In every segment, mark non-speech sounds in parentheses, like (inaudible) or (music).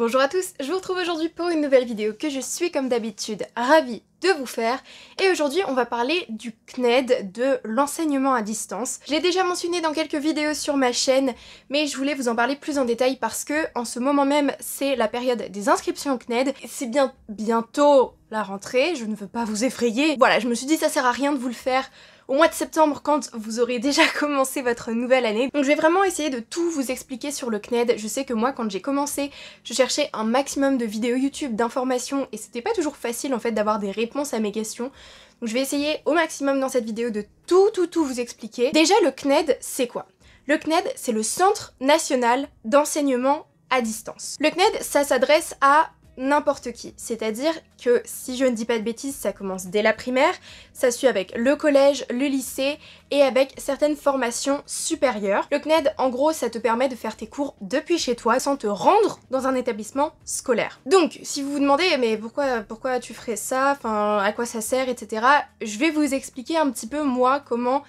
Bonjour à tous, je vous retrouve aujourd'hui pour une nouvelle vidéo que je suis comme d'habitude ravie de vous faire et aujourd'hui on va parler du CNED, de l'enseignement à distance. Je l'ai déjà mentionné dans quelques vidéos sur ma chaîne mais je voulais vous en parler plus en détail parce que en ce moment même c'est la période des inscriptions au CNED, c'est bien bientôt la rentrée, je ne veux pas vous effrayer. Voilà, je me suis dit ça sert à rien de vous le faire au mois de septembre quand vous aurez (laughs) déjà commencé votre nouvelle année. Donc je vais vraiment essayer de tout vous expliquer sur le CNED. Je sais que moi quand j'ai commencé, je cherchais un maximum de vidéos YouTube, d'informations et c'était pas toujours facile en fait d'avoir des réponses à mes questions. Donc je vais essayer au maximum dans cette vidéo de tout tout tout vous expliquer. Déjà le CNED c'est quoi le CNED, c'est le Centre National d'Enseignement à Distance. Le CNED, ça s'adresse à n'importe qui. C'est-à-dire que si je ne dis pas de bêtises, ça commence dès la primaire, ça suit avec le collège, le lycée et avec certaines formations supérieures. Le CNED, en gros, ça te permet de faire tes cours depuis chez toi sans te rendre dans un établissement scolaire. Donc, si vous vous demandez mais pourquoi, pourquoi tu ferais ça, enfin à quoi ça sert, etc., je vais vous expliquer un petit peu moi comment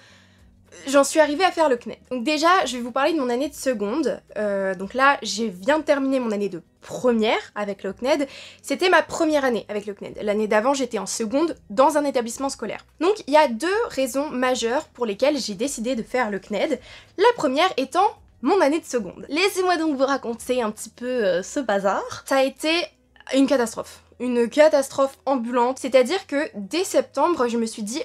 j'en suis arrivée à faire le CNED. Donc déjà, je vais vous parler de mon année de seconde. Euh, donc là, j'ai viens terminé terminer mon année de première avec le CNED. C'était ma première année avec le CNED. L'année d'avant, j'étais en seconde dans un établissement scolaire. Donc il y a deux raisons majeures pour lesquelles j'ai décidé de faire le CNED. La première étant mon année de seconde. Laissez-moi donc vous raconter un petit peu euh, ce bazar. Ça a été une catastrophe. Une catastrophe ambulante. C'est-à-dire que dès septembre, je me suis dit,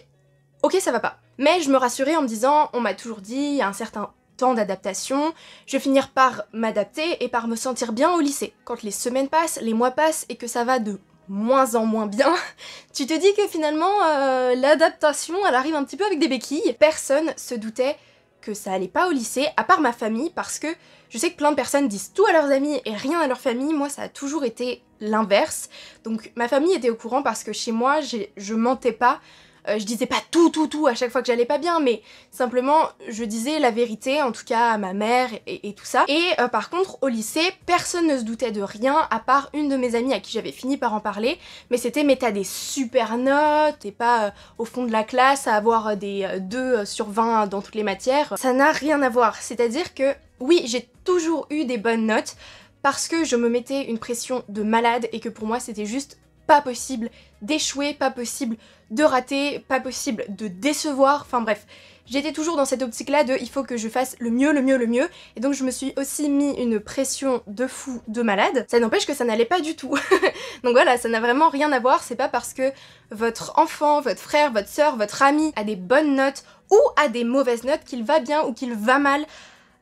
ok, ça va pas mais je me rassurais en me disant, on m'a toujours dit, il y a un certain temps d'adaptation, je vais finir par m'adapter et par me sentir bien au lycée. Quand les semaines passent, les mois passent et que ça va de moins en moins bien, (laughs) tu te dis que finalement euh, l'adaptation elle arrive un petit peu avec des béquilles. Personne se doutait que ça allait pas au lycée, à part ma famille, parce que je sais que plein de personnes disent tout à leurs amis et rien à leur famille, moi ça a toujours été l'inverse. Donc ma famille était au courant parce que chez moi je mentais pas euh, je disais pas tout, tout, tout à chaque fois que j'allais pas bien, mais simplement je disais la vérité, en tout cas à ma mère et, tout ça. Et euh, par contre, au lycée, personne ne se doutait de rien, à part une de mes amies à qui j'avais fini par en parler, mais c'était mais t'as des super notes, et pas euh, au fond de la classe à avoir des 2 sur 20 dans toutes les matières. Ça n'a rien à voir, c'est-à-dire que oui, j'ai toujours eu des bonnes notes, parce que je me mettais une pression de malade et que pour moi c'était juste pas possible d'échouer, pas possible de rater, pas possible de décevoir, enfin bref. J'étais toujours dans cette optique-là de il faut que je fasse le mieux, le mieux, le mieux. Et donc je me suis aussi mis une pression de fou, de malade. Ça n'empêche que ça n'allait pas du tout. (laughs) donc voilà, ça n'a vraiment rien à voir. C'est pas parce que votre enfant, votre frère, votre soeur, votre ami a des bonnes notes ou a des mauvaises notes qu'il va bien ou qu'il va mal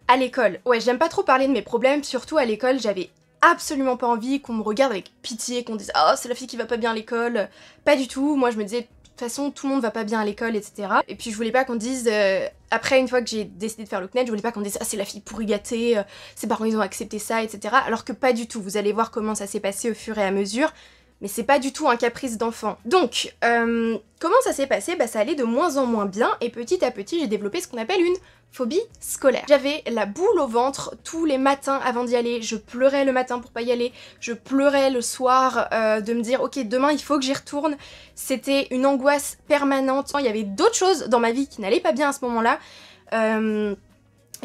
à l'école. Ouais, j'aime pas trop parler de mes problèmes, surtout à l'école, j'avais absolument pas envie qu'on me regarde avec pitié, qu'on dise ah c'est la fille qui va pas bien à l'école. Pas du tout. Moi, je me disais, de toute façon, tout le monde va pas bien à l'école, etc. Et puis, je voulais pas qu'on dise, euh, après, une fois que j'ai décidé de faire le CNET je voulais pas qu'on dise Ah, c'est la fille pourri gâtée, euh, ses parents ils ont accepté ça, etc. Alors que pas du tout. Vous allez voir comment ça s'est passé au fur et à mesure. Mais c'est pas du tout un caprice d'enfant. Donc, euh, comment ça s'est passé Bah, ça allait de moins en moins bien, et petit à petit, j'ai développé ce qu'on appelle une phobie scolaire. J'avais la boule au ventre tous les matins avant d'y aller, je pleurais le matin pour pas y aller, je pleurais le soir euh, de me dire ok demain il faut que j'y retourne, c'était une angoisse permanente, il y avait d'autres choses dans ma vie qui n'allaient pas bien à ce moment-là. Euh,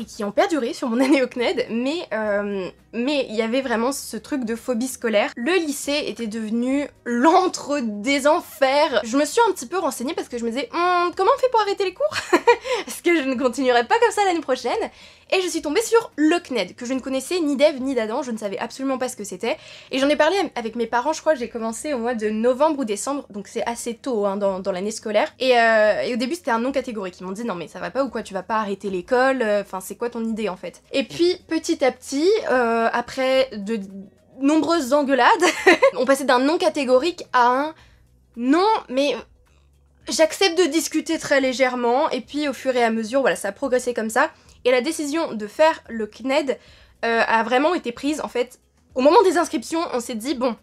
et qui ont perduré sur mon (laughs) année au CNED, mais euh, mais il y avait vraiment ce truc de phobie scolaire. Le lycée était devenu lentre des enfers. Je me suis un petit peu renseignée parce que je me disais, hum, comment on fait pour arrêter les cours Est-ce (laughs) que je ne continuerai pas comme ça l'année prochaine et je suis tombée sur le CNED, que je ne connaissais ni d'Ève ni d'Adam, je ne savais absolument pas ce que c'était. Et j'en ai parlé avec mes parents, je crois que j'ai commencé au mois de novembre ou décembre, donc c'est assez tôt hein, dans, l'année scolaire. Euh, et, au début, c'était un non catégorique. Ils m'ont dit non, mais ça va pas ou quoi, tu vas pas arrêter l'école, euh, enfin, c'est quoi ton idée en fait Et puis, petit à petit, euh, après de nombreuses engueulades, (laughs) on passait d'un non catégorique à un non, mais j'accepte de discuter très légèrement, et puis au fur et à mesure, voilà, ça a progressé comme ça. Et la décision de faire le CNED euh, a vraiment été prise en fait. Au moment des inscriptions, on s'est dit bon,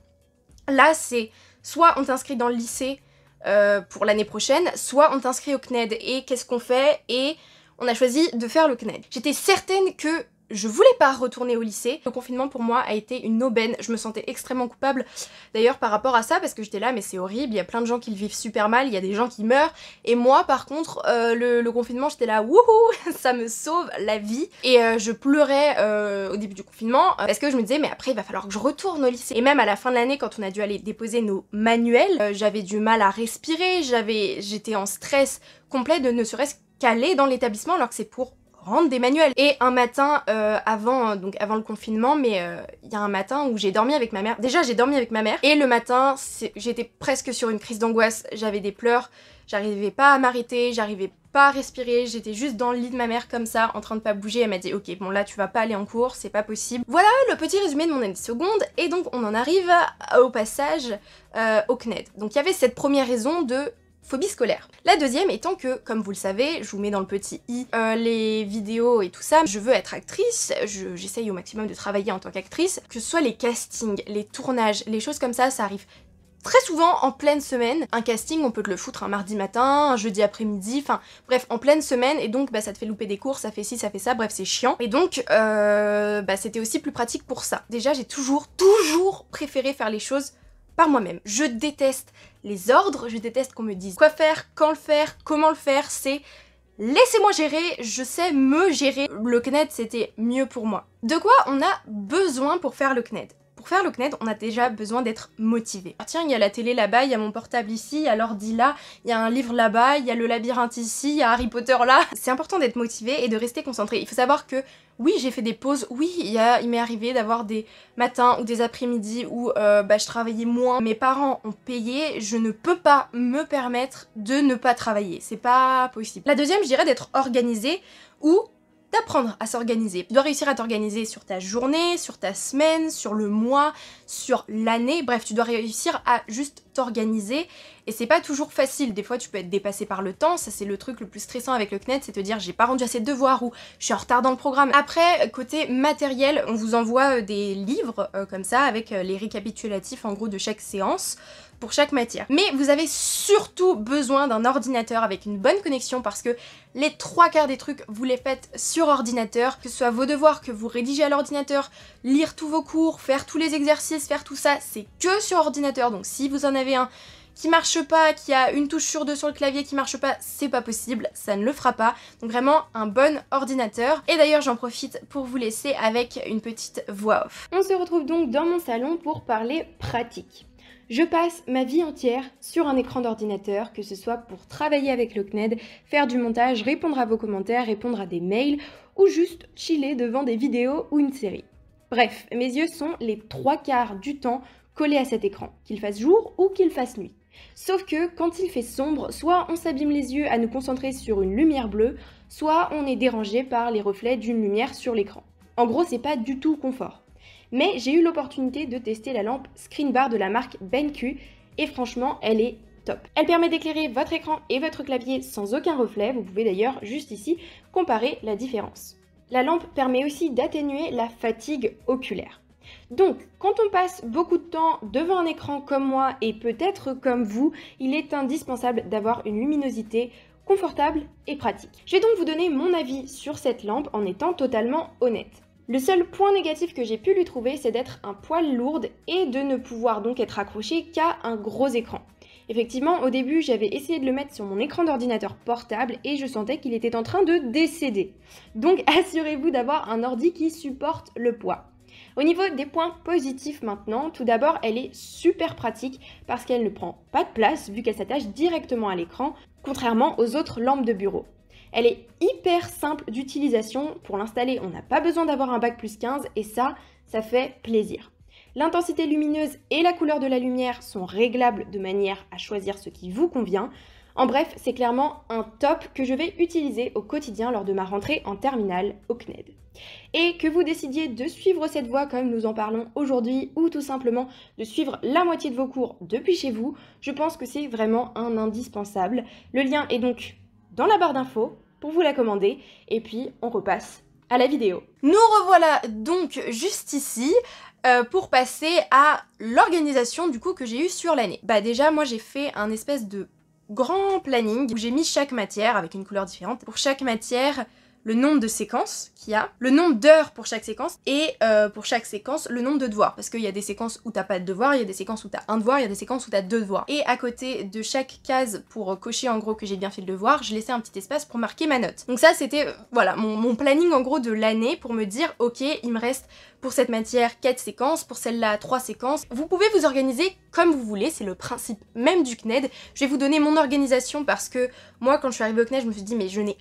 là c'est soit on t'inscrit dans le lycée euh, pour l'année prochaine, soit on t'inscrit au CNED et qu'est-ce qu'on fait et on a choisi de faire le CNED. J'étais certaine que je voulais pas retourner au lycée. Le confinement pour moi a été une aubaine, je me sentais extrêmement coupable d'ailleurs par rapport à ça parce que j'étais là mais c'est horrible, il y a plein de gens qui le vivent super mal, il y a des gens qui meurent et moi par contre euh, le, confinement j'étais là wouhou (laughs) ça me sauve la vie et euh, je pleurais euh, au début du confinement parce que je me disais mais après il va falloir que je retourne au lycée et même à la fin de l'année quand on a dû aller déposer nos manuels j'avais du mal à respirer, j'avais j'étais en stress complet de ne serait-ce qu'aller dans l'établissement alors que c'est pour rendre des manuels. Et un matin, euh, avant, euh, donc avant le confinement, mais euh, il y a un matin où j'ai dormi avec ma mère. Déjà, j'ai dormi avec ma mère. Et le matin, j'étais presque sur une crise d'angoisse. J'avais des pleurs. J'arrivais pas à m'arrêter. J'arrivais pas à respirer. J'étais juste dans le lit de ma mère comme ça, en train de pas bouger. Elle m'a dit, ok, bon là, tu vas pas aller en cours, c'est pas possible. Voilà le petit résumé de mon année de seconde. Et donc, on en arrive au passage au CNED. Donc, il y avait cette première raison de phobie scolaire. La deuxième étant que, comme vous le savez, je vous mets dans le petit i euh, les vidéos et tout ça, je veux être actrice, j'essaye au maximum de travailler en tant qu'actrice, que ce soit les castings, les tournages, les choses comme ça, ça arrive très souvent en pleine semaine. Un casting, on peut te le foutre un mardi matin, un jeudi après-midi, enfin bref, en pleine semaine, et donc bah, ça te fait louper des cours, ça fait ci, ça fait ça, bref, c'est chiant. Et donc, euh, bah, c'était aussi plus pratique pour ça. Déjà, j'ai toujours, toujours préféré faire les choses par moi-même. Je déteste les ordres, je déteste qu'on me dise quoi faire, quand le faire, comment le faire, c'est laissez-moi gérer, je sais me gérer. Le CNED, c'était mieux pour moi. De quoi on a besoin pour faire le CNED faire le CNED, on a déjà besoin d'être motivé. Ah, tiens, il y a la télé là-bas, il y a mon portable ici, il y a l'ordi là, il y a un livre là-bas, il y a le labyrinthe ici, il y a Harry Potter là. C'est important d'être motivé et de rester concentré. Il faut savoir que oui, j'ai fait des pauses, oui, il, m'est arrivé d'avoir des matins ou des après-midi où euh, bah, je travaillais moins. Mes parents ont payé, je ne peux pas me permettre de ne pas travailler. C'est pas possible. La deuxième, je dirais d'être organisé ou d'apprendre à s'organiser. Tu dois réussir à t'organiser sur ta journée, sur ta semaine, sur le mois, sur l'année. Bref, tu dois réussir à juste organiser et c'est pas toujours facile. Des fois, tu peux être dépassé par le temps, ça c'est le truc le plus stressant avec le CNET, c'est te dire j'ai pas rendu assez de devoirs ou je suis en retard dans le programme. Après, côté matériel, on vous envoie euh, des livres euh, comme ça avec euh, les récapitulatifs en gros de chaque séance pour chaque matière. Mais vous avez surtout besoin d'un ordinateur avec une bonne connexion parce que les trois quarts des trucs, vous les faites sur ordinateur, que ce soit vos devoirs que vous rédigez à l'ordinateur, lire tous vos cours, faire tous les exercices, faire tout ça, c'est que sur ordinateur. Donc si vous en avez un qui marche pas, qui a une touche sur deux sur le clavier qui marche pas, c'est pas possible, ça ne le fera pas. Donc vraiment un bon ordinateur. Et d'ailleurs j'en profite pour vous laisser avec une petite voix off. On se retrouve donc dans mon salon pour parler pratique. Je passe ma vie entière sur un écran d'ordinateur, que ce soit pour travailler avec le CNED, faire du montage, répondre à vos commentaires, répondre à des mails ou juste chiller devant des vidéos ou une série. Bref, mes yeux sont les trois quarts du temps collé à cet écran, qu'il fasse jour ou qu'il fasse nuit. Sauf que quand il fait sombre, soit on s'abîme les yeux à nous concentrer sur une lumière bleue, soit on est dérangé par les reflets d'une lumière sur l'écran. En gros, c'est pas du tout confort. Mais j'ai eu l'opportunité de tester la lampe Screenbar de la marque BenQ et franchement, elle est top. Elle permet d'éclairer votre écran et votre clavier sans aucun reflet, vous pouvez d'ailleurs juste ici comparer la différence. La lampe permet aussi d'atténuer la fatigue oculaire. Donc, quand on passe beaucoup de temps devant un écran comme moi et peut-être comme vous, il est indispensable d'avoir une luminosité confortable et pratique. Je vais donc vous donner mon avis sur cette lampe en étant totalement honnête. Le seul point négatif que j'ai pu lui trouver, c'est d'être un poil lourde et de ne pouvoir donc être accroché qu'à un gros écran. Effectivement, au début, j'avais essayé de le mettre sur mon écran d'ordinateur portable et je sentais qu'il était en train de décéder. Donc (laughs) assurez-vous d'avoir un ordi qui supporte le poids. Au niveau des points positifs maintenant, tout d'abord, elle est super pratique parce qu'elle ne prend pas de place vu qu'elle s'attache directement à l'écran, contrairement aux autres lampes de bureau. Elle est hyper simple d'utilisation. Pour l'installer, on n'a pas besoin d'avoir un bac plus 15 et ça, ça fait plaisir. L'intensité lumineuse et la couleur de la lumière sont réglables de manière à choisir ce qui vous convient. En bref, c'est clairement un top que je vais utiliser au quotidien lors de ma rentrée en terminale au CNED. Et que vous décidiez de suivre cette voie comme nous en parlons aujourd'hui ou tout simplement de suivre la moitié de vos cours depuis chez vous, je pense que c'est vraiment un indispensable. Le lien est donc dans la barre d'infos pour vous la commander et puis on repasse à la vidéo. Nous revoilà donc juste ici euh, pour passer à l'organisation du coup que j'ai eu sur l'année. Bah déjà moi j'ai fait un espèce de grand planning où j'ai mis chaque matière avec une couleur différente. Pour chaque matière, le nombre de séquences qu'il y a, le nombre d'heures pour chaque séquence et euh, pour chaque séquence le nombre de devoirs. Parce qu'il y a des séquences où t'as pas de devoir, il y a des séquences où t'as un devoir, il y a des séquences où t'as deux devoirs. Et à côté de chaque case pour cocher en gros que j'ai bien fait le devoir, je laissais un petit espace pour marquer ma note. Donc ça c'était euh, voilà mon, mon planning en gros de l'année pour me dire ok il me reste pour cette matière 4 séquences, pour celle-là 3 séquences. Vous pouvez vous organiser comme vous voulez, c'est le principe même du CNED. Je vais vous donner mon organisation parce que moi quand je suis arrivée au CNED je me suis dit mais je n'ai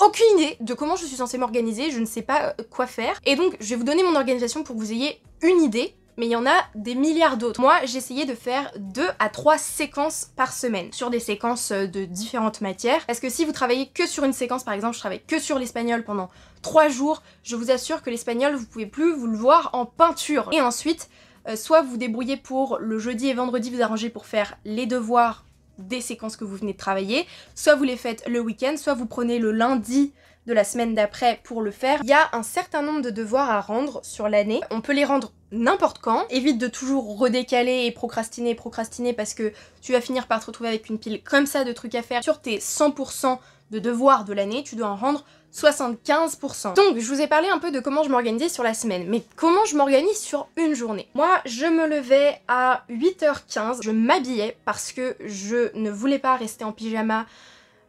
aucune idée de comment je suis censée m'organiser, je ne sais pas euh, quoi faire. Et donc, je vais vous donner mon organisation pour que vous ayez une idée mais il y en a des milliards d'autres. Moi, j'essayais de faire deux à trois séquences par semaine sur des séquences euh, de différentes matières. Parce que si vous travaillez que sur une séquence, par exemple, je travaille que sur l'espagnol pendant trois jours, je vous assure que l'espagnol, vous pouvez plus vous le voir en peinture. Et ensuite, euh, soit vous débrouillez pour le jeudi et vendredi, vous arrangez pour faire les devoirs des séquences que vous venez de travailler. Soit vous les faites le week-end, soit vous prenez le lundi de la semaine d'après pour le faire. Il y a un certain nombre de devoirs à rendre sur l'année. On peut les rendre n'importe quand. Évite de toujours redécaler et procrastiner procrastiner parce que tu vas finir par te retrouver avec une pile comme ça de trucs à faire sur tes 100% de devoirs de l'année, tu dois en rendre 75%. Donc je vous ai parlé un peu de comment je m'organisais sur la semaine, mais comment je m'organise sur une journée Moi je me levais à 8h15, je m'habillais parce que je ne voulais pas rester en pyjama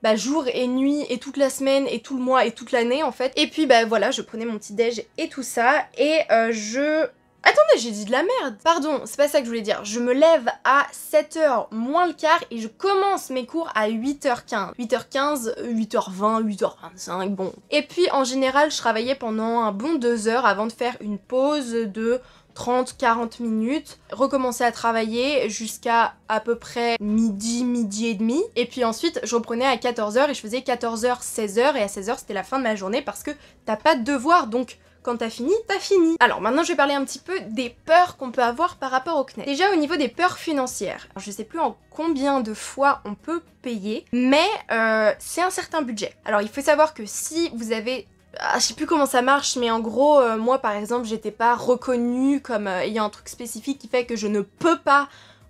bah, jour et nuit et toute la semaine et tout le mois et toute l'année en fait. Et puis bah voilà, je prenais mon petit déj et tout ça et euh, je Attendez, j'ai dit de la merde Pardon, c'est pas ça que je voulais dire. Je me lève à 7h moins le quart et je commence mes cours à 8h15. 8h15, 8h20, 8h25, bon. Et puis en général, je travaillais pendant un bon 2 heures avant de faire une pause de 30-40 minutes, recommencer à travailler jusqu'à à peu près midi, midi et demi. Et puis ensuite, je reprenais à 14h et je faisais 14h, 16h. Et à 16h, c'était la fin de ma journée parce que t'as pas de devoir. Donc, quand t'as fini, t'as fini. Alors maintenant je vais parler un petit peu des peurs qu'on peut avoir par rapport au CNET. Déjà au niveau des peurs financières, je sais plus en combien de fois on peut payer, mais euh, c'est un certain budget. Alors il faut savoir que si vous avez ah, je sais plus comment ça marche, mais en gros, euh, moi par exemple, j'étais pas reconnue comme euh, ayant un truc spécifique qui fait que je ne peux pas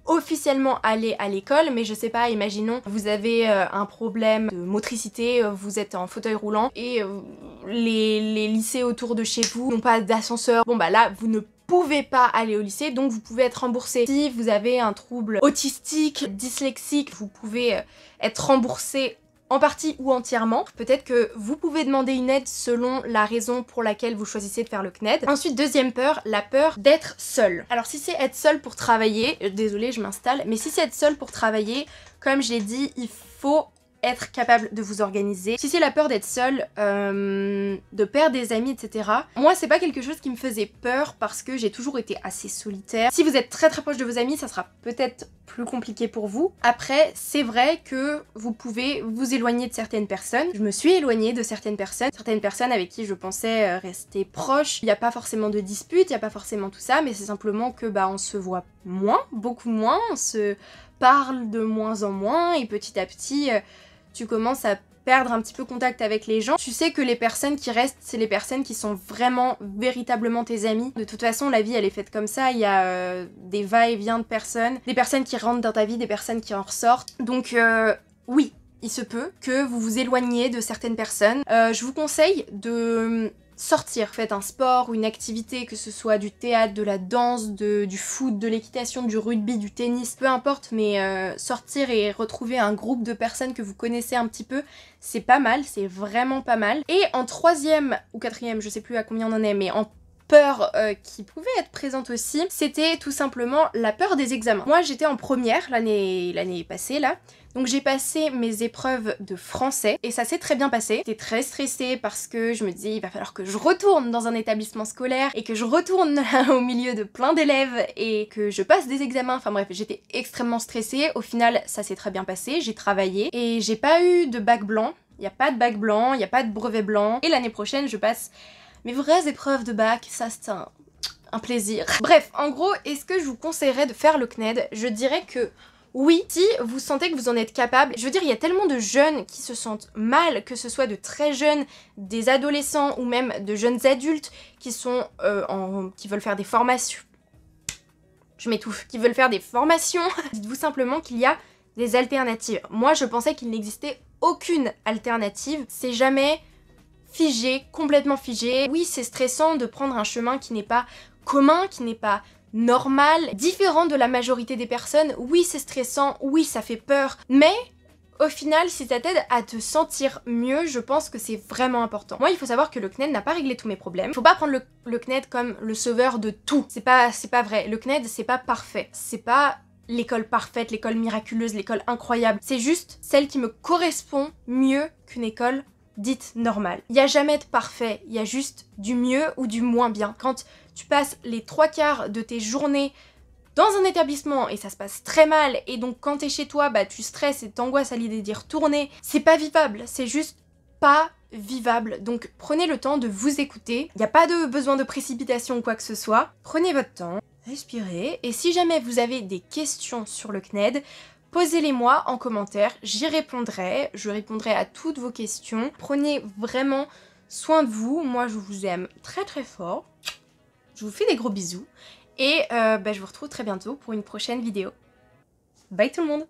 officiellement aller à l'école, mais je sais pas, imaginons, vous avez euh, un problème de motricité, euh, vous êtes en fauteuil roulant et euh, les, les lycées autour de chez vous n'ont pas d'ascenseur. Bon bah là, vous ne pouvez pas aller au lycée, donc vous pouvez être remboursé. Si vous avez un trouble autistique, dyslexique, vous pouvez être remboursé en partie ou entièrement. Peut-être que vous pouvez demander une aide selon la raison pour laquelle vous choisissez de faire le CNED. Ensuite, deuxième peur, la peur d'être seul. Alors si c'est être seul pour travailler, euh, désolé je m'installe, mais si c'est être seul pour travailler, comme je l'ai dit, il faut être capable de vous organiser. Si c'est la peur d'être seule, euh, de perdre des amis, etc. Moi, c'est pas quelque chose qui me faisait peur parce que j'ai toujours été assez solitaire. Si vous êtes très très proche de vos amis, ça sera peut-être plus compliqué pour vous. Après, c'est vrai que vous pouvez vous éloigner de certaines personnes. Je me suis éloignée de certaines personnes, certaines personnes avec qui je pensais euh, rester proche. Il n'y a pas forcément de dispute, il n'y a pas forcément tout ça, mais c'est simplement que bah on se voit moins, beaucoup moins, on se parle de moins en moins et petit à petit euh, tu commences à perdre un petit peu contact avec les gens. Tu sais que les personnes qui restent, c'est les personnes qui sont vraiment, véritablement tes amis. De toute façon, la vie, elle est faite comme ça. Il y a euh, des va-et-vient de personnes, des personnes qui rentrent dans ta vie, des personnes qui en ressortent. Donc euh, oui, il se peut que vous vous éloigniez de certaines personnes. je vous conseille de sortir, faites un sport ou une activité, que ce soit du théâtre, de la danse, du foot, de l'équitation, du rugby, du tennis, peu importe, mais euh, sortir et retrouver un groupe de personnes que vous connaissez un petit peu, c'est pas mal, c'est vraiment pas mal. Et en troisième ou quatrième, je sais plus à combien on en est, mais en peur euh, qui pouvait être présente aussi, c'était tout simplement la peur des examens. Moi j'étais en première l'année passée là, donc j'ai passé mes épreuves de français et ça s'est très bien passé. J'étais très stressée parce que je me dis il va falloir que je retourne dans un établissement scolaire et que je retourne (laughs) au milieu de plein d'élèves et que je passe des examens. Enfin bref, j'étais extrêmement stressée. Au final, ça s'est très bien passé. J'ai travaillé et j'ai pas eu de bac blanc. Il n'y a pas de bac blanc, il n'y a pas de brevet blanc. Et l'année prochaine, je passe mes vraies épreuves de bac. Ça, c'est un plaisir. Bref, en gros, est-ce que je vous conseillerais de faire le CNED Je dirais que oui, si vous sentez que vous en êtes capable, je veux dire, il y a tellement de jeunes qui se sentent mal, que ce soit de très jeunes, des adolescents ou même de jeunes adultes qui sont euh, en, qui veulent faire des formations. Je m'étouffe, qui veulent faire des formations. (laughs) Dites-vous simplement qu'il y a des alternatives. Moi, je pensais qu'il n'existait aucune alternative. C'est jamais figé, complètement figé. Oui, c'est stressant de prendre un chemin qui n'est pas commun, qui n'est pas normal, différent de la majorité des personnes. Oui, c'est stressant, oui, ça fait peur, mais au final, si ça t'aide à te sentir mieux, je pense que c'est vraiment important. Moi, il faut savoir que le CNED n'a pas réglé tous mes problèmes. Faut pas prendre le, CNED comme le sauveur de tout. C'est pas, c'est pas vrai. Le CNED, c'est pas parfait. C'est pas l'école parfaite, l'école miraculeuse, l'école incroyable. C'est juste celle qui me correspond mieux qu'une école dite normale. Il n'y a jamais de parfait, il y a juste du mieux ou du moins bien. Quand tu passes les trois quarts de tes journées dans un établissement et ça se passe très mal et donc quand t'es chez toi bah tu stresses et t'angoisses à l'idée d'y retourner, c'est pas vivable, c'est juste pas vivable. Donc prenez le temps de vous écouter, il n'y a pas de besoin de précipitation ou quoi que ce soit, prenez votre temps, respirez et si jamais vous avez des questions sur le CNED, posez-les-moi en commentaire, j'y répondrai, je répondrai à toutes vos questions. Prenez vraiment soin de vous, moi je vous aime très très fort. Je vous fais des gros bisous et euh, bah, je vous retrouve très bientôt pour une prochaine vidéo. Bye tout le monde